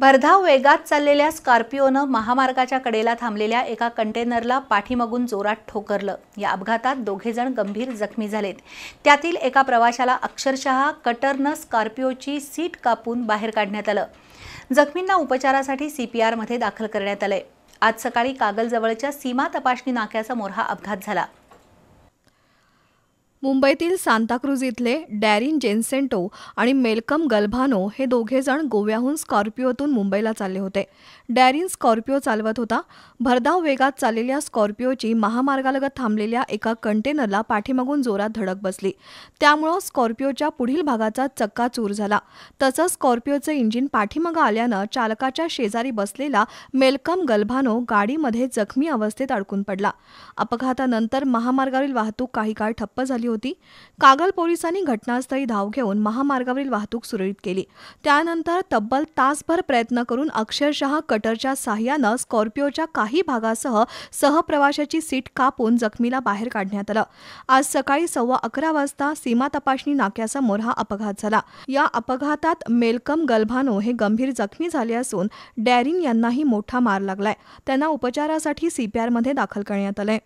भरधाव वेगात चाललेल्या स्कॉर्पिओनं महामार्गाच्या कडेला थांबलेल्या एका कंटेनरला पाठीमागून जोरात ठोकरलं या अपघातात दोघेजण गंभीर जखमी झालेत त्यातील एका प्रवाशाला अक्षरशः कटरनं स्कॉर्पिओची सीट कापून बाहेर काढण्यात आलं जखमींना उपचारासाठी सी पी आरमध्ये दाखल करण्यात आलंय आज सकाळी कागलजवळच्या सीमा तपासणी नाक्यासमोर हा अपघात झाला मुंबईतील सांताक्रूज इथले डॅरिन जेन्सेंटो आणि मेलकम गल्भानो हे दोघेजण गोव्याहून स्कॉर्पिओतून मुंबईला चालले होते डॅरिन स्कॉर्पिओ चालवत होता भरधाव वेगात चाललेल्या स्कॉर्पिओची महामार्गालगत थांबलेल्या एका कंटेनरला पाठीमागून जोरात धडक बसली त्यामुळं स्कॉर्पिओच्या पुढील भागाचा चक्का चूर झाला तसंच स्कॉर्पिओचं इंजिन पाठीमागं आल्यानं चालकाच्या शेजारी बसलेला मेलकम गल्भानो गाडीमध्ये जखमी अवस्थेत अडकून पडला अपघातानंतर महामार्गावरील वाहतूक काही काळ ठप्प झाली होती होती कागल पोलिसांनी घटनास्थळी धाव घेऊन महामार्गावरील वाहतूक सुरळीत केली त्यानंतर तब्बल तासभर प्रयत्न करून अक्षरशः कटरच्या साह्यानं स्कॉर्पिओच्या काही भागासह सहप्रवाशाची सीट कापून जखमीला बाहेर काढण्यात आलं आज सकाळी सव्वा अकरा वाजता सीमा तपासणी नाक्यासमोर हा अपघात झाला या अपघातात मेलकम गल्भानो हे गंभीर जखमी झाले असून डॅरिन यांनाही मोठा मार लागलाय त्यांना उपचारासाठी सीपीआरमध्ये दाखल करण्यात आलंय